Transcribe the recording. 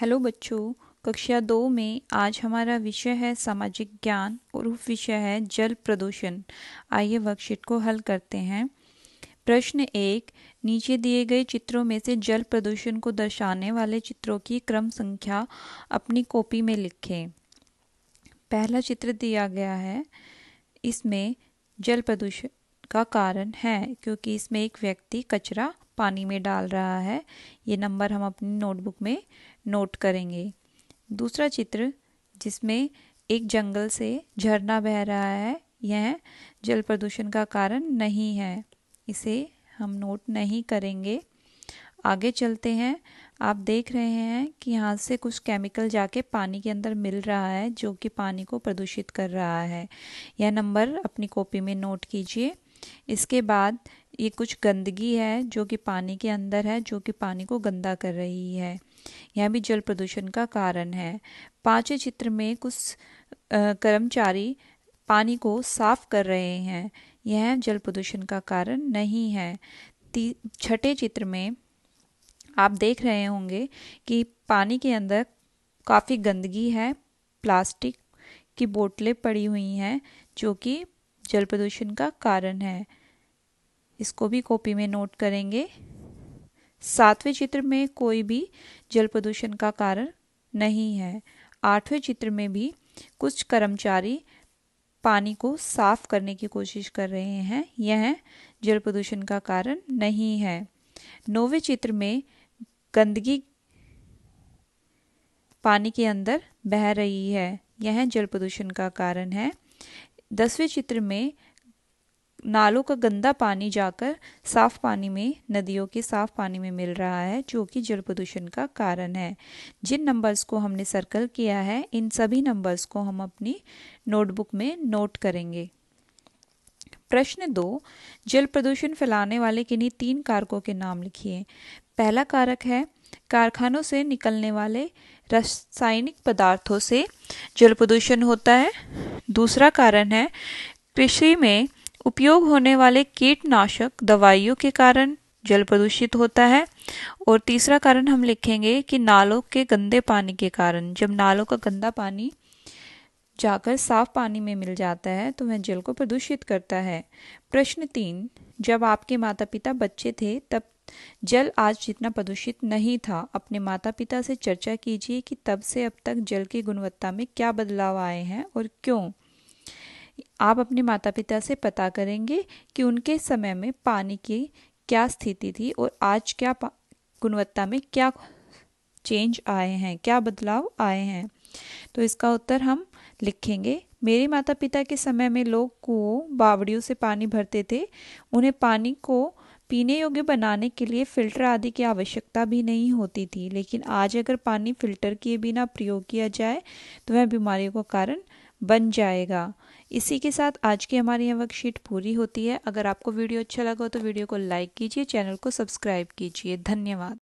hello बच्चों कक्षा दो में आज हमारा विषय है सामाजिक ज्ञान और उप विषय है जल प्रदूषण आइए वर्कशीट को हल करते हैं प्रश्न एक नीचे दिए गए चित्रों में से जल प्रदूषण को दर्शाने वाले चित्रों की क्रम संख्या अपनी कॉपी में लिखें पहला चित्र दिया गया है इसमें जल प्रदूषण का कारण है क्योंकि इसमें एक व्यक्ति कचरा पानी में डाल रहा है ये नंबर हम अपनी नोटबुक में नोट करेंगे दूसरा चित्र जिसमें एक जंगल से झरना बह रहा है यह जल प्रदूषण का कारण नहीं है इसे हम नोट नहीं करेंगे आगे चलते हैं आप देख रहे हैं कि यहाँ से कुछ केमिकल जाके पानी के अंदर मिल रहा है जो कि पानी को प्रदूषित कर रहा है यह नंबर अपनी कॉपी में नोट कीजिए इसके बाद ये कुछ गंदगी है जो कि पानी के अंदर है जो कि पानी को गंदा कर रही है यह भी जल प्रदूषण का कारण है पाँचवें चित्र में कुछ कर्मचारी पानी को साफ कर रहे हैं यह जल प्रदूषण का कारण नहीं है छठे चित्र में आप देख रहे होंगे कि पानी के अंदर काफ़ी गंदगी है प्लास्टिक की बोतलें पड़ी हुई हैं जो कि जल प्रदूषण का कारण है इसको भी कॉपी में नोट करेंगे सातवें चित्र में कोई भी जल प्रदूषण का कारण नहीं है आठवें चित्र में भी कुछ कर्मचारी पानी को साफ करने की कोशिश कर रहे हैं यह जल प्रदूषण का कारण नहीं है नौवे चित्र में गंदगी पानी के अंदर बह रही है यह जल प्रदूषण का कारण है दसवें चित्र में नालों का गंदा पानी जाकर साफ पानी में नदियों के साफ पानी में मिल रहा है जो कि जल प्रदूषण का कारण है जिन नंबर्स को हमने सर्कल किया है इन सभी नंबर्स को हम अपनी नोटबुक में नोट करेंगे प्रश्न दो जल प्रदूषण फैलाने वाले किन्हीं तीन कारकों के नाम लिखिए पहला कारक है कारखानों से निकलने वाले रासायनिक पदार्थों से जल प्रदूषण होता है दूसरा कारण है कृषि में उपयोग होने वाले कीटनाशक दवाइयों के कारण जल प्रदूषित होता है और तीसरा कारण हम लिखेंगे कि नालों के गंदे पानी के कारण जब नालों का गंदा पानी जाकर साफ पानी में मिल जाता है तो वह जल को प्रदूषित करता है प्रश्न तीन जब आपके माता पिता बच्चे थे तब जल आज जितना प्रदूषित नहीं था अपने माता पिता से चर्चा कीजिए कि तब से अब तक जल की गुणवत्ता में क्या बदलाव आए हैं और क्यों आप अपने माता पिता से पता करेंगे कि उनके समय में पानी की क्या स्थिति थी और आज क्या गुणवत्ता में क्या चेंज आए हैं क्या बदलाव आए हैं तो इसका उत्तर हम लिखेंगे मेरे माता पिता के समय में लोग कुओं बावड़ियों से पानी भरते थे उन्हें पानी को पीने योग्य बनाने के लिए फिल्टर आदि की आवश्यकता भी नहीं होती थी लेकिन आज अगर पानी फिल्टर किए बिना प्रयोग किया जाए तो वह बीमारियों का कारण बन जाएगा इसी के साथ आज की हमारी यह वर्कशीट पूरी होती है अगर आपको वीडियो अच्छा लगा तो वीडियो को लाइक कीजिए चैनल को सब्सक्राइब कीजिए धन्यवाद